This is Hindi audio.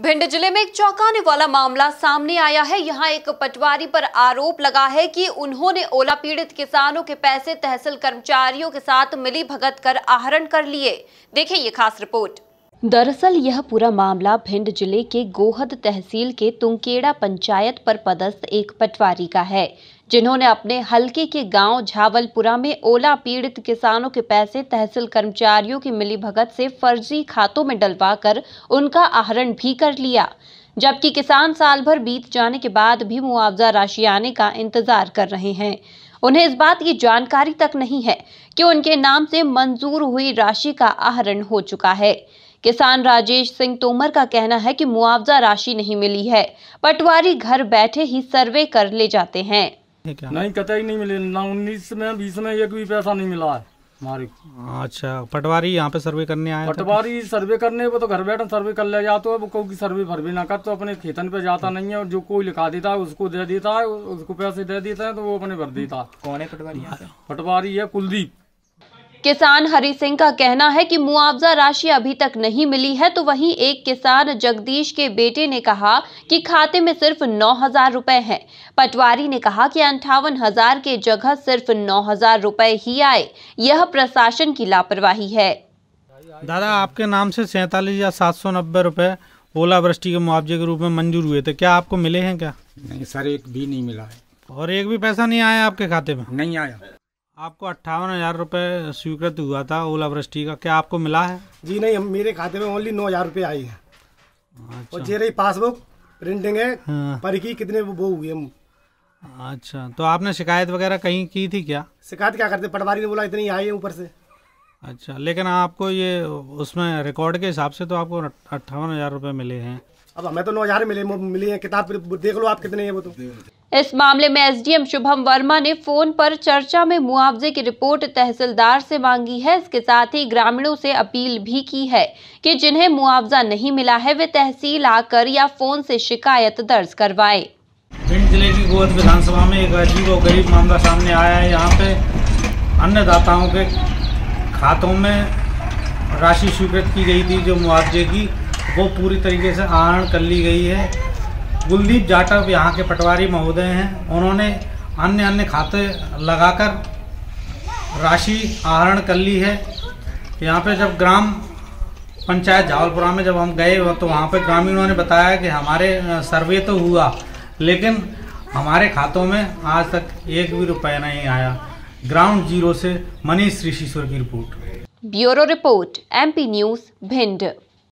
भिंड जिले में एक चौंकाने वाला मामला सामने आया है यहां एक पटवारी पर आरोप लगा है कि उन्होंने ओला पीड़ित किसानों के पैसे तहसील कर्मचारियों के साथ मिली भगत कर आहरण कर लिए देखिए ये खास रिपोर्ट दरअसल यह पूरा मामला भिंड जिले के गोहद तहसील के तुंकेड़ा पंचायत पर पदस्थ एक पटवारी का है जिन्होंने अपने हलके के गांव झावलपुरा में ओला पीड़ित किसानों के पैसे तहसील कर्मचारियों की मिलीभगत से फर्जी खातों में डलवाकर उनका आहरण भी कर लिया जबकि किसान साल भर बीत जाने के बाद भी मुआवजा राशि आने का इंतजार कर रहे हैं उन्हें इस बात की जानकारी तक नहीं है कि उनके नाम से मंजूर हुई राशि का आहरण हो चुका है किसान राजेश सिंह तोमर का कहना है कि मुआवजा राशि नहीं मिली है पटवारी घर बैठे ही सर्वे कर ले जाते हैं नहीं कतई नहीं मिले ना उन्नीस में बीस में एक भी पैसा नहीं मिला है हमारे अच्छा पटवारी यहाँ पे सर्वे करने आए पटवारी सर्वे करने वो तो घर बैठे सर्वे कर ले जाते हैं वो कोई सर्वे फर्वे ना कर तो अपने खेतन पे जाता अच्छा। नहीं है और जो कोई लिखा देता है उसको दे देता है उसको पैसे दे देता है तो वो अपने भर देता कौन है पटवारी पटवारी है कुलदीप किसान हरि सिंह का कहना है कि मुआवजा राशि अभी तक नहीं मिली है तो वहीं एक किसान जगदीश के बेटे ने कहा कि खाते में सिर्फ नौ हजार रुपए है पटवारी ने कहा कि अंठावन हजार के जगह सिर्फ नौ हजार रुपए ही आए यह प्रशासन की लापरवाही है दादा आपके नाम से सैतालीस या सात सौ नब्बे रुपए ओलावृष्टि के मुआवजे के रूप में मंजूर हुए थे क्या आपको मिले हैं क्या नहीं सर एक भी नहीं मिला है और एक भी पैसा नहीं आया आपके खाते में नहीं आया आपको अट्ठावन हज़ार रुपये स्वीकृत हुआ था ओलावृष्टि का क्या आपको मिला है जी नहीं हम मेरे खाते में ओनली नौ हज़ार रुपये आई है अच्छा। और जे रही पासबुक प्रिंटिंग है हाँ। पर की कितने वो हुए हम अच्छा तो आपने शिकायत वगैरह कहीं की थी क्या शिकायत क्या करते पटवारी ने बोला इतनी आई है ऊपर से अच्छा लेकिन आपको ये उसमें रिकॉर्ड के हिसाब से तो आपको अट्ठावन हज़ार रुपये मिले हैं अब हमें तो नौ हजार मिले मिली है किताब देख लो आप कितने हैं वो तो इस मामले में एसडीएम शुभम वर्मा ने फोन पर चर्चा में मुआवजे की रिपोर्ट तहसीलदार से मांगी है इसके साथ ही ग्रामीणों से अपील भी की है कि जिन्हें मुआवजा नहीं मिला है वे तहसील आकर या फोन से शिकायत दर्ज करवाए भिंड जिले की गोद विधानसभा में एक अजीब और गरीब मामला सामने आया है यहाँ पे अन्नदाताओं के खातों में राशि स्वीकृत की गयी थी जो मुआवजे की वो पूरी तरीके से आहरण कर ली गई है कुलदीप जाटव यहाँ के पटवारी महोदय हैं उन्होंने अन्य अन्य खाते लगाकर राशि आहरण कर ली है यहाँ पे जब ग्राम पंचायत झावलपुरा में जब हम गए तो वहाँ पे ग्रामीणों ने बताया कि हमारे सर्वे तो हुआ लेकिन हमारे खातों में आज तक एक भी रुपया नहीं आया ग्राउंड जीरो से मनीष ऋषिश्वर की report bureau report MP news Bhind